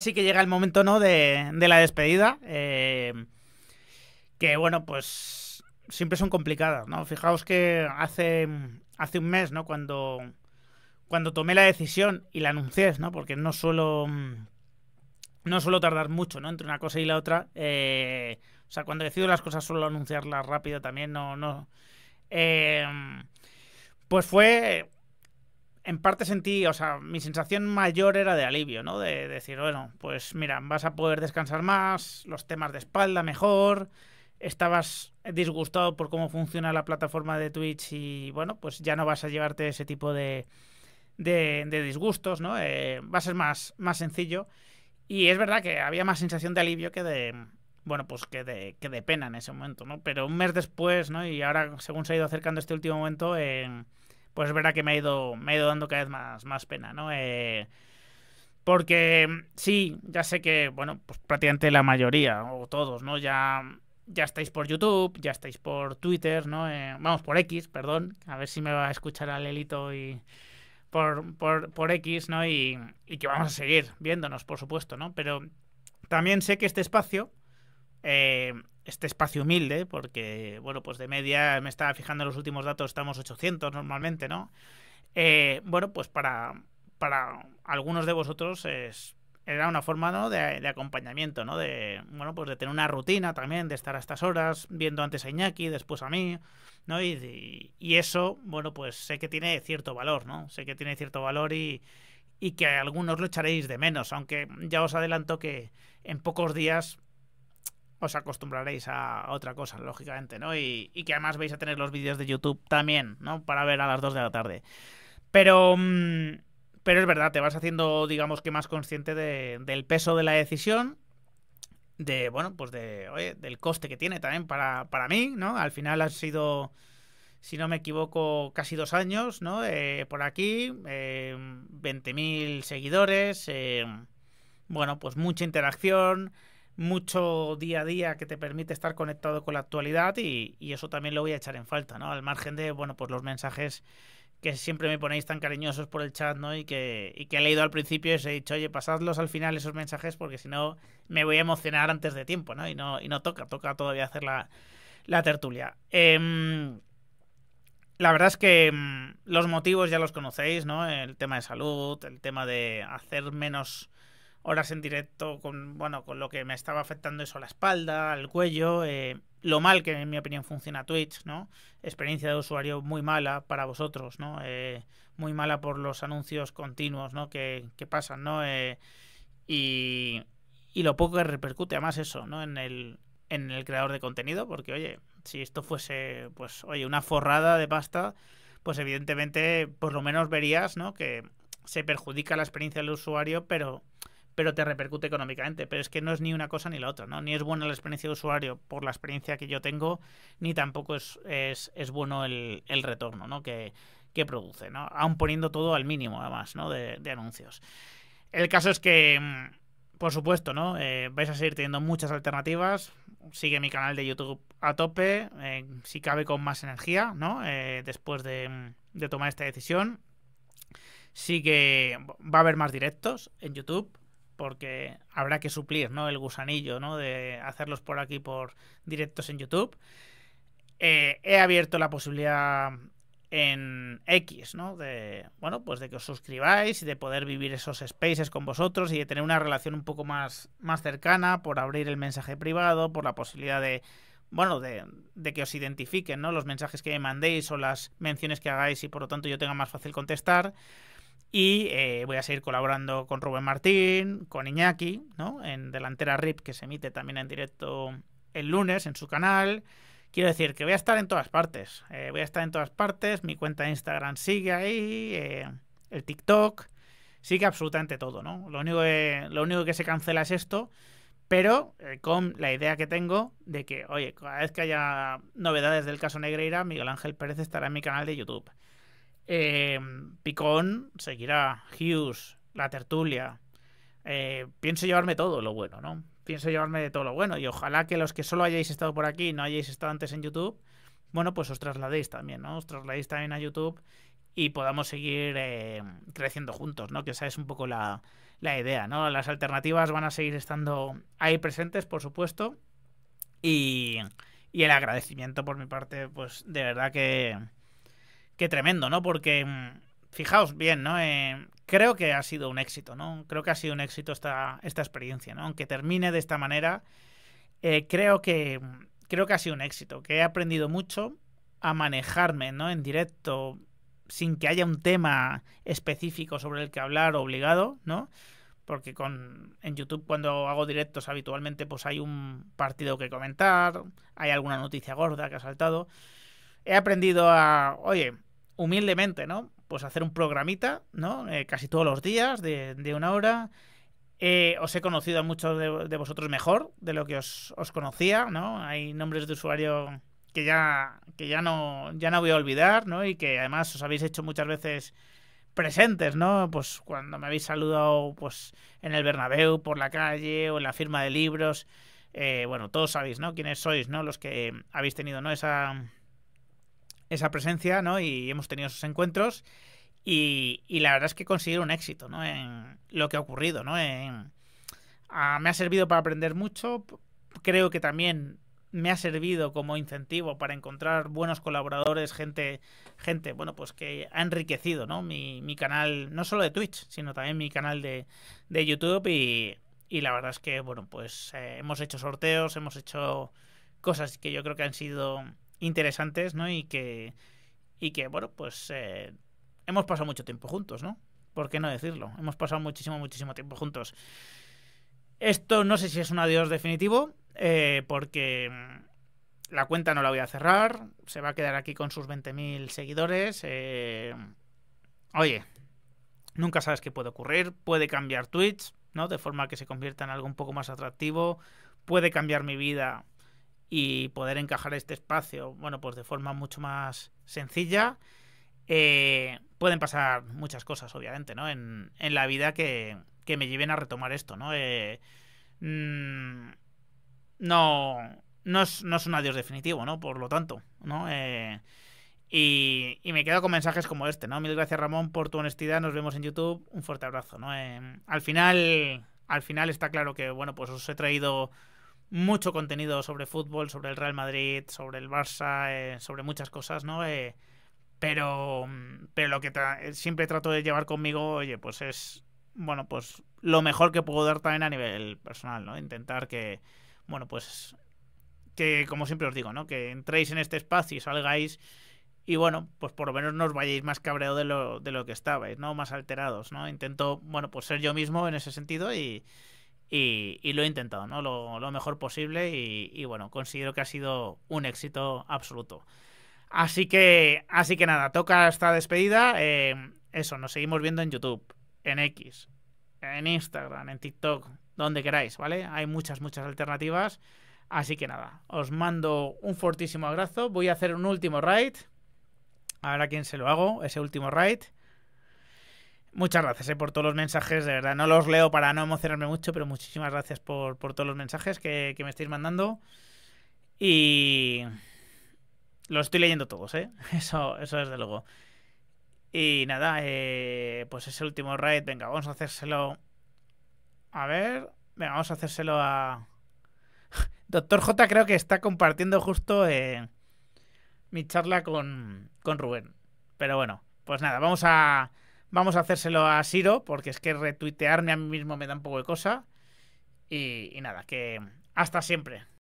sí que llega el momento, ¿no? De, la despedida. Eh, que bueno, pues siempre son complicadas, ¿no? Fijaos que hace, hace un mes, ¿no? Cuando, cuando tomé la decisión y la anuncié, ¿no? Porque no suelo, no suelo tardar mucho, ¿no? Entre una cosa y la otra. Eh, o sea, cuando decido las cosas suelo anunciarlas rápido también, no, no. Eh, pues fue en parte sentí, o sea, mi sensación mayor era de alivio, ¿no? De, decir, bueno, pues mira, vas a poder descansar más, los temas de espalda mejor, estabas disgustado por cómo funciona la plataforma de Twitch y bueno, pues ya no vas a llevarte ese tipo de, de, disgustos, ¿no? Eh, va a ser más, más sencillo. Y es verdad que había más sensación de alivio que de, bueno, pues que de, que de pena en ese momento, ¿no? Pero un mes después, ¿no? Y ahora, según se ha ido acercando este último momento, en... Eh, pues es verdad que me ha ido, me dando cada vez más, más pena, ¿no? Eh, porque sí, ya sé que, bueno, pues prácticamente la mayoría, o todos, ¿no? Ya, ya estáis por YouTube, ya estáis por Twitter, ¿no? Eh, vamos, por X, perdón. A ver si me va a escuchar Al Lelito y... Por, por, por X, ¿no? Y, y que vamos a seguir viéndonos, por supuesto, ¿no? Pero también sé que este espacio eh, este espacio humilde, porque, bueno, pues de media, me estaba fijando en los últimos datos, estamos 800 normalmente, ¿no? Eh, bueno, pues para, para algunos de vosotros es, era una forma ¿no? de, acompañamiento, ¿no? De, bueno, pues de tener una rutina también, de estar a estas horas, viendo antes a Iñaki, después a mí, ¿no? Y, eso, bueno, pues sé que tiene cierto valor, ¿no? Sé que tiene cierto valor y, y que a algunos lo echaréis de menos, aunque ya os adelanto que en pocos días os acostumbraréis a otra cosa, lógicamente, ¿no? Y, que además vais a tener los vídeos de YouTube también, ¿no? Para ver a las 2 de la tarde. Pero... Mm, pero es verdad, te vas haciendo, digamos que más consciente del peso de la decisión de, bueno, pues de, oye, del coste que tiene también para, para mí, ¿no? Al final han sido, si no me equivoco, casi dos años, ¿no? Eh, por aquí, 20.000 eh, seguidores, eh, bueno, pues mucha interacción, mucho día a día que te permite estar conectado con la actualidad y, eso también lo voy a echar en falta, ¿no? Al margen de, bueno, pues los mensajes que siempre me ponéis tan cariñosos por el chat, ¿no? Y que, he leído al principio y os he dicho, oye, pasadlos al final esos mensajes porque si no me voy a emocionar antes de tiempo, ¿no? Y no, toca, toca todavía hacer la, tertulia. Em, la verdad es que em, los motivos ya los conocéis, ¿no? El tema de salud, el tema de hacer menos horas en directo con, bueno, con lo que me estaba afectando eso a la espalda, al cuello, eh, lo mal que en mi opinión funciona Twitch, ¿no? Experiencia de usuario muy mala para vosotros, ¿no? Eh, muy mala por los anuncios continuos, ¿no? Que, pasan, eh, y, y lo poco que repercute, además eso, ¿no? En el, en el creador de contenido, porque oye, si esto fuese, pues, oye, una forrada de pasta, pues evidentemente, por lo menos verías, ¿no? Que se perjudica la experiencia del usuario, pero pero te repercute económicamente. Pero es que no es ni una cosa ni la otra, ¿no? Ni es buena la experiencia de usuario por la experiencia que yo tengo, ni tampoco es, bueno el, retorno, ¿no? Que, produce, ¿no? Aún poniendo todo al mínimo, además, ¿no? De, anuncios. El caso es que, mm, por supuesto, ¿no? Eh, vais a seguir teniendo muchas alternativas. Sigue mi canal de YouTube a tope, eh, si cabe con más energía, ¿no? Eh, después de, mm, de tomar esta decisión. Sí que va a haber más directos en YouTube porque habrá que suplir ¿no? el gusanillo ¿no? de hacerlos por aquí por directos en YouTube. Eh, he abierto la posibilidad en X, ¿no? De, bueno, pues de que os suscribáis y de poder vivir esos spaces con vosotros y de tener una relación un poco más, más cercana por abrir el mensaje privado, por la posibilidad de, bueno, de, que os identifiquen, ¿no? Los mensajes que me mandéis o las menciones que hagáis y por lo tanto yo tenga más fácil contestar. Y eh, voy a seguir colaborando con Rubén Martín, con Iñaki, ¿no? En Delantera RIP, que se emite también en directo el lunes en su canal. Quiero decir que voy a estar en todas partes. Eh, voy a estar en todas partes. Mi cuenta de Instagram sigue ahí. Eh, el TikTok. Sigue absolutamente todo, ¿no? Lo único que, lo único que se cancela es esto. Pero eh, con la idea que tengo de que, oye, cada vez que haya novedades del caso Negreira, Miguel Ángel Pérez estará en mi canal de YouTube. Eh, Picón seguirá, Hughes, la tertulia. Eh, pienso llevarme todo lo bueno, ¿no? Pienso llevarme todo lo bueno y ojalá que los que solo hayáis estado por aquí, no hayáis estado antes en YouTube, bueno, pues os trasladéis también, ¿no? Os trasladéis también a YouTube y podamos seguir em, creciendo juntos, ¿no? Que esa es un poco la, idea, ¿no? Las alternativas van a seguir estando ahí presentes, por supuesto. y el agradecimiento por mi parte, pues de verdad que, Qué tremendo, ¿no? Porque, mm, fijaos bien, ¿no? Eh, creo que ha sido un éxito, ¿no? Creo que ha sido un éxito esta, esta experiencia, ¿no? Aunque termine de esta manera, eh, creo, que, mm, creo que ha sido un éxito, que he aprendido mucho a manejarme, ¿no? En directo, sin que haya un tema específico sobre el que hablar obligado, ¿no? Porque con, en YouTube cuando hago directos habitualmente pues hay un partido que comentar, hay alguna noticia gorda que ha saltado. He aprendido a, oye, humildemente, ¿no? Pues hacer un programita, ¿no? Eh, casi todos los días, de, una hora. Eh, os he conocido a muchos de, vosotros mejor de lo que os, conocía, ¿no? Hay nombres de usuario que ya, que ya no, ya no voy a olvidar, ¿no? Y que además os habéis hecho muchas veces presentes, ¿no? Pues cuando me habéis saludado pues en el Bernabéu, por la calle o en la firma de libros. Eh, bueno, todos sabéis, ¿no? Quiénes sois, ¿no? Los que habéis tenido, ¿no? Esa, esa presencia, ¿no? Y hemos tenido esos encuentros. Y, la verdad es que he un éxito, ¿no? En lo que ha ocurrido, ¿no? En, ah, me ha servido para aprender mucho. Creo que también me ha servido como incentivo para encontrar buenos colaboradores, gente, gente, bueno, pues que ha enriquecido, ¿no? Mi, canal, no solo de Twitch, sino también mi canal de, YouTube y, la verdad es que, bueno, pues eh, hemos hecho sorteos, hemos hecho cosas que yo creo que han sido interesantes, ¿no? Y que, y que bueno, pues eh, hemos pasado mucho tiempo juntos, ¿no? ¿Por qué no decirlo? Hemos pasado muchísimo, muchísimo tiempo juntos. Esto no sé si es un adiós definitivo, eh, porque mm, la cuenta no la voy a cerrar, se va a quedar aquí con sus 20.000 seguidores. Eh, oye, nunca sabes qué puede ocurrir, puede cambiar Twitch, ¿no? De forma que se convierta en algo un poco más atractivo, puede cambiar mi vida y poder encajar este espacio, bueno, pues de forma mucho más sencilla. Eh, pueden pasar muchas cosas, obviamente, ¿no? En, en la vida que, que, me lleven a retomar esto, ¿no? Eh, mm, no, no es, no es, un adiós definitivo, ¿no? Por lo tanto, ¿no? Eh, y, y, me quedo con mensajes como este, ¿no? Mil gracias, Ramón, por tu honestidad. Nos vemos en YouTube. Un fuerte abrazo, ¿no? al final, al final está claro que, bueno, pues os he traído mucho contenido sobre fútbol, sobre el Real Madrid, sobre el Barça, eh, sobre muchas cosas, ¿no? Eh, pero, mm, pero lo que eh, siempre trato de llevar conmigo, oye, pues es, bueno, pues lo mejor que puedo dar también a nivel personal, ¿no? Intentar que, bueno, pues que como siempre os digo, ¿no? Que entréis en este espacio y salgáis y bueno, pues por lo menos no os vayáis más cabreado de lo, de lo que estabais, ¿no? Más alterados, ¿no? Intento, bueno, pues ser yo mismo en ese sentido y, y, lo he intentado, ¿no? Lo, mejor posible y, bueno, considero que ha sido un éxito absoluto. Así que, así que nada, toca esta despedida. Eh, eso, nos seguimos viendo en YouTube, en X, en Instagram, en TikTok, donde queráis, ¿vale? Hay muchas, muchas alternativas. Así que nada, os mando un fortísimo abrazo. Voy a hacer un último raid. A ver a quién se lo hago, ese último raid. Muchas gracias eh, por todos los mensajes, de verdad. No los leo para no emocionarme mucho, pero muchísimas gracias por, por todos los mensajes que, me estáis mandando. Y los estoy leyendo todos, ¿eh? Eso, eso desde luego. Y nada, eh, pues ese último raid. Venga, vamos a hacérselo. A ver. Venga, vamos a hacérselo a. Doctor J creo que está compartiendo justo eh, mi charla con, con Rubén. Pero bueno, pues nada, vamos a. Vamos a hacérselo a Siro, porque es que retuitearme a mí mismo me da un poco de cosa. Y, y nada, que hasta siempre.